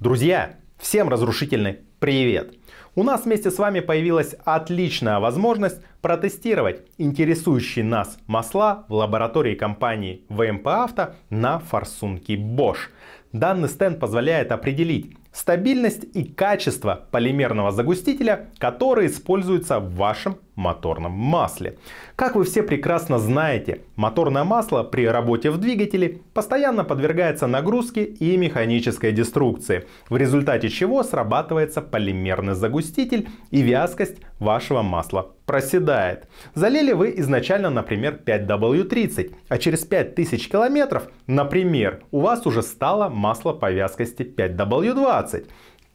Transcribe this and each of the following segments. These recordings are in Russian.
Друзья, всем разрушительный привет! У нас вместе с вами появилась отличная возможность протестировать интересующие нас масла в лаборатории компании ВМП Авто на форсунке Bosch. Данный стенд позволяет определить стабильность и качество полимерного загустителя, который используется в вашем моторном масле. Как вы все прекрасно знаете, моторное масло при работе в двигателе постоянно подвергается нагрузке и механической деструкции, в результате чего срабатывается полимерный загуститель и вязкость вашего масла проседает. Залили вы изначально, например, 5W30, а через 5000 километров, например, у вас уже стало масло по вязкости 5W20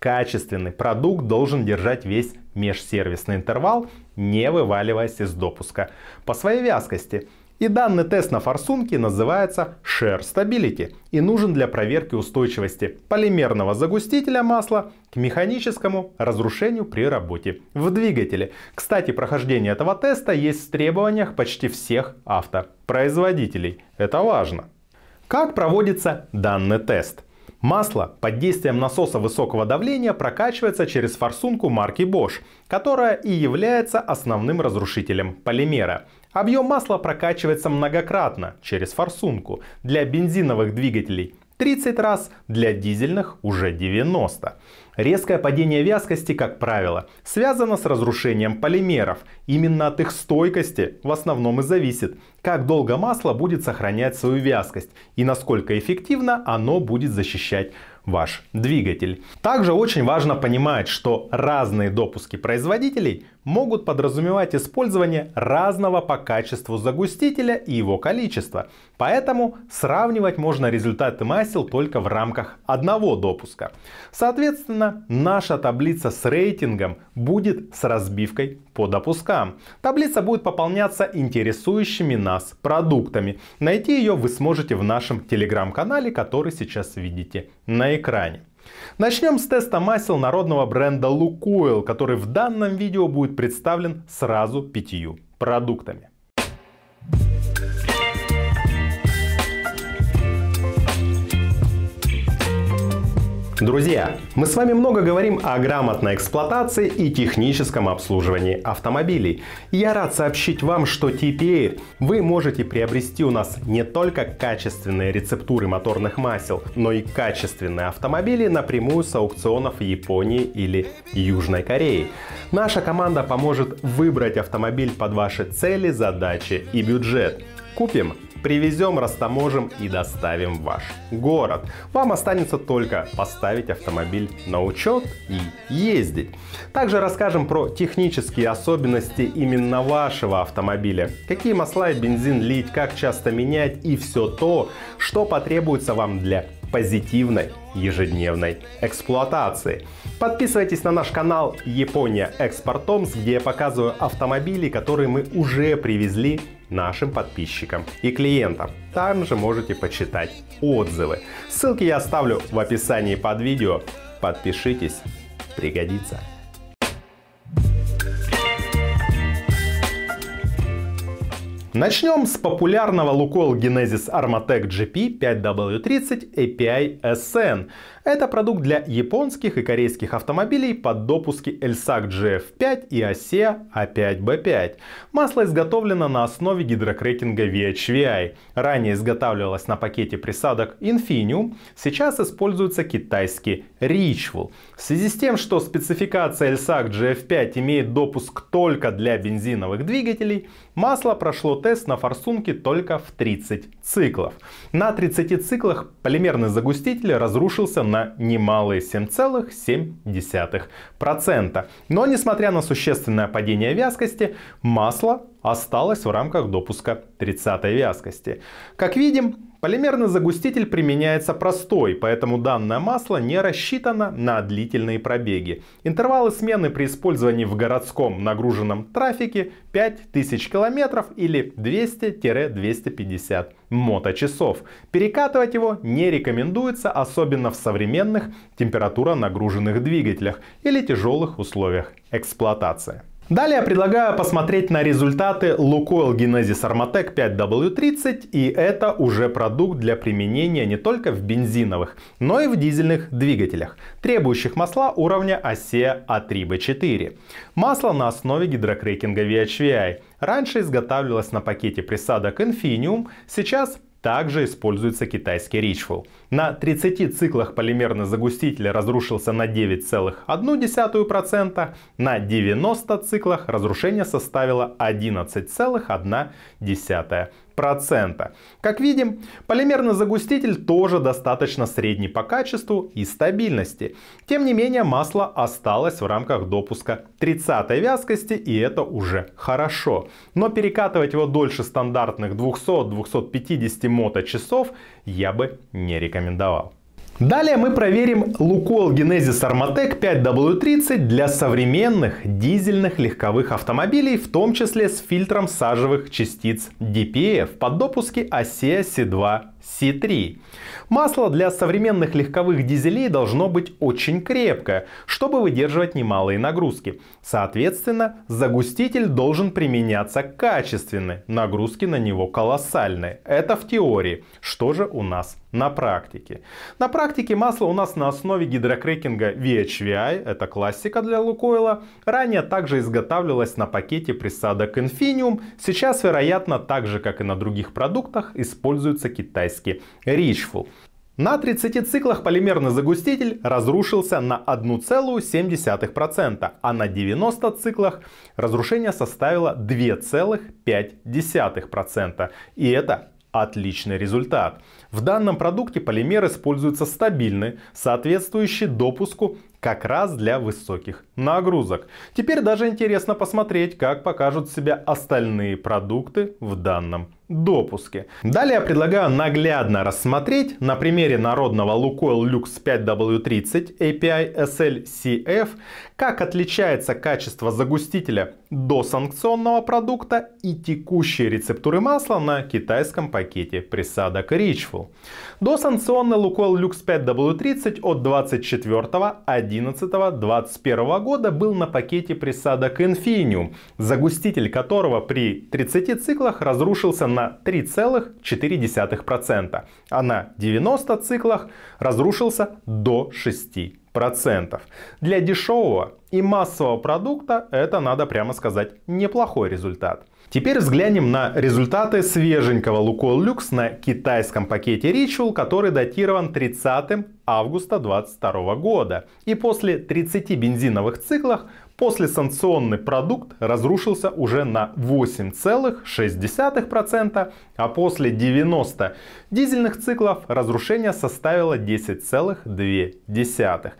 качественный продукт должен держать весь межсервисный интервал, не вываливаясь из допуска по своей вязкости. И данный тест на форсунке называется Share Stability и нужен для проверки устойчивости полимерного загустителя масла к механическому разрушению при работе в двигателе. Кстати, прохождение этого теста есть в требованиях почти всех автопроизводителей. Это важно. Как проводится данный тест? Масло под действием насоса высокого давления прокачивается через форсунку марки Bosch, которая и является основным разрушителем полимера. Объем масла прокачивается многократно через форсунку для бензиновых двигателей 30 раз, для дизельных уже 90. Резкое падение вязкости, как правило, связано с разрушением полимеров. Именно от их стойкости в основном и зависит, как долго масло будет сохранять свою вязкость и насколько эффективно оно будет защищать ваш двигатель. Также очень важно понимать, что разные допуски производителей могут подразумевать использование разного по качеству загустителя и его количества. Поэтому сравнивать можно результаты масел только в рамках одного допуска. Соответственно, наша таблица с рейтингом будет с разбивкой по допускам. Таблица будет пополняться интересующими нас продуктами. Найти ее вы сможете в нашем телеграм-канале, который сейчас видите на экране. Начнем с теста масел народного бренда Lukoil, который в данном видео будет представлен сразу пятью продуктами. Друзья, мы с вами много говорим о грамотной эксплуатации и техническом обслуживании автомобилей. И я рад сообщить вам, что теперь вы можете приобрести у нас не только качественные рецептуры моторных масел, но и качественные автомобили напрямую с аукционов Японии или Южной Кореи. Наша команда поможет выбрать автомобиль под ваши цели, задачи и бюджет. Купим Привезем, растаможим и доставим в ваш город. Вам останется только поставить автомобиль на учет и ездить. Также расскажем про технические особенности именно вашего автомобиля. Какие масла и бензин лить, как часто менять и все то, что потребуется вам для позитивной ежедневной эксплуатации. Подписывайтесь на наш канал Япония Экспорт где я показываю автомобили, которые мы уже привезли нашим подписчикам и клиентам. Там же можете почитать отзывы. Ссылки я оставлю в описании под видео. Подпишитесь, пригодится. Начнем с популярного Лукойл Genesis Armatec GP 5W30 API SN, это продукт для японских и корейских автомобилей под допуски Elsac GF5 и ASEA A5B5. А масло изготовлено на основе гидрокрекинга VHVI. Ранее изготавливалось на пакете присадок Infinium, сейчас используется китайский Richful. В связи с тем, что спецификация Elsac GF5 имеет допуск только для бензиновых двигателей, масло прошло тест на форсунке только в 30 циклов. На 30 циклах полимерный загуститель разрушился на на немалые 7,7%. Но несмотря на существенное падение вязкости, масло осталось в рамках допуска 30 вязкости. Как видим, Полимерный загуститель применяется простой, поэтому данное масло не рассчитано на длительные пробеги. Интервалы смены при использовании в городском нагруженном трафике 5000 км или 200-250 моточасов. Перекатывать его не рекомендуется, особенно в современных температуронагруженных двигателях или тяжелых условиях эксплуатации. Далее предлагаю посмотреть на результаты Lukoil Genesis Armatec 5W30, и это уже продукт для применения не только в бензиновых, но и в дизельных двигателях, требующих масла уровня осе А3Б4. Масло на основе гидрокрекинга VHVI. Раньше изготавливалось на пакете присадок Infinium, сейчас также используется китайский Richful. На 30 циклах полимерный загуститель разрушился на 9,1%, на 90 циклах разрушение составило 11,1%. 0,2%. Как видим, полимерный загуститель тоже достаточно средний по качеству и стабильности. Тем не менее, масло осталось в рамках допуска 30 вязкости, и это уже хорошо. Но перекатывать его дольше стандартных 200-250 моточасов я бы не рекомендовал. Далее мы проверим лукол Genesis Armatec 5W30 для современных дизельных легковых автомобилей, в том числе с фильтром сажевых частиц DPF под допуске оси оси 2 C3. Масло для современных легковых дизелей должно быть очень крепкое, чтобы выдерживать немалые нагрузки. Соответственно, загуститель должен применяться качественный, нагрузки на него колоссальные. Это в теории. Что же у нас на практике? На практике масло у нас на основе гидрокрекинга VHVI, это классика для Лукойла. Ранее также изготавливалось на пакете присадок Infinium. Сейчас, вероятно, так же, как и на других продуктах, используется китайский по-немецки Richful. На 30 циклах полимерный загуститель разрушился на 1,7%, а на 90 циклах разрушение составило 2,5%. И это отличный результат. В данном продукте полимер используется стабильный, соответствующий допуску как раз для высоких нагрузок. Теперь даже интересно посмотреть, как покажут себя остальные продукты в данном допуске. Далее я предлагаю наглядно рассмотреть на примере народного Lukoil Lux 5W30 API SLCF, как отличается качество загустителя до санкционного продукта и текущие рецептуры масла на китайском пакете присадок Richful. санкционный Lukoil Lux 5W30 от 24.11 11-21 года был на пакете присадок Infinium, загуститель которого при 30 циклах разрушился на 3,4%, а на 90 циклах разрушился до 6%. Для дешевого и массового продукта это, надо прямо сказать, неплохой результат. Теперь взглянем на результаты свеженького Лукойл Люкс на китайском пакете Ritual, который датирован 30 августа 2022 года. И после 30 бензиновых циклах послесанкционный продукт разрушился уже на 8,6%, а после 90 дизельных циклов разрушение составило 10,2.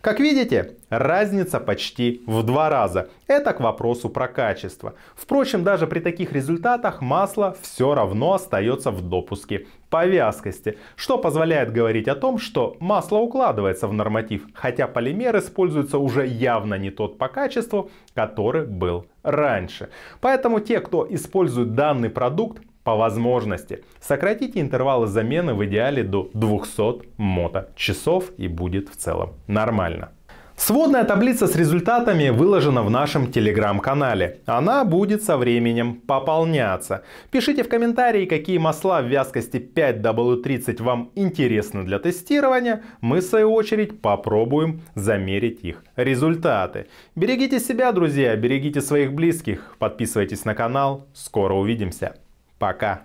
Как видите, разница почти в два раза. Это к вопросу про качество. Впрочем, даже при таких результатах масло все равно остается в допуске по вязкости, что позволяет говорить о том, что масло укладывается в норматив, хотя полимер используется уже явно не тот по качеству, который был раньше. Поэтому те, кто использует данный продукт, по возможности. Сократите интервалы замены в идеале до 200 моточасов и будет в целом нормально. Сводная таблица с результатами выложена в нашем телеграм-канале. Она будет со временем пополняться. Пишите в комментарии, какие масла в вязкости 5W30 вам интересны для тестирования. Мы, в свою очередь, попробуем замерить их результаты. Берегите себя, друзья, берегите своих близких. Подписывайтесь на канал. Скоро увидимся. Пока.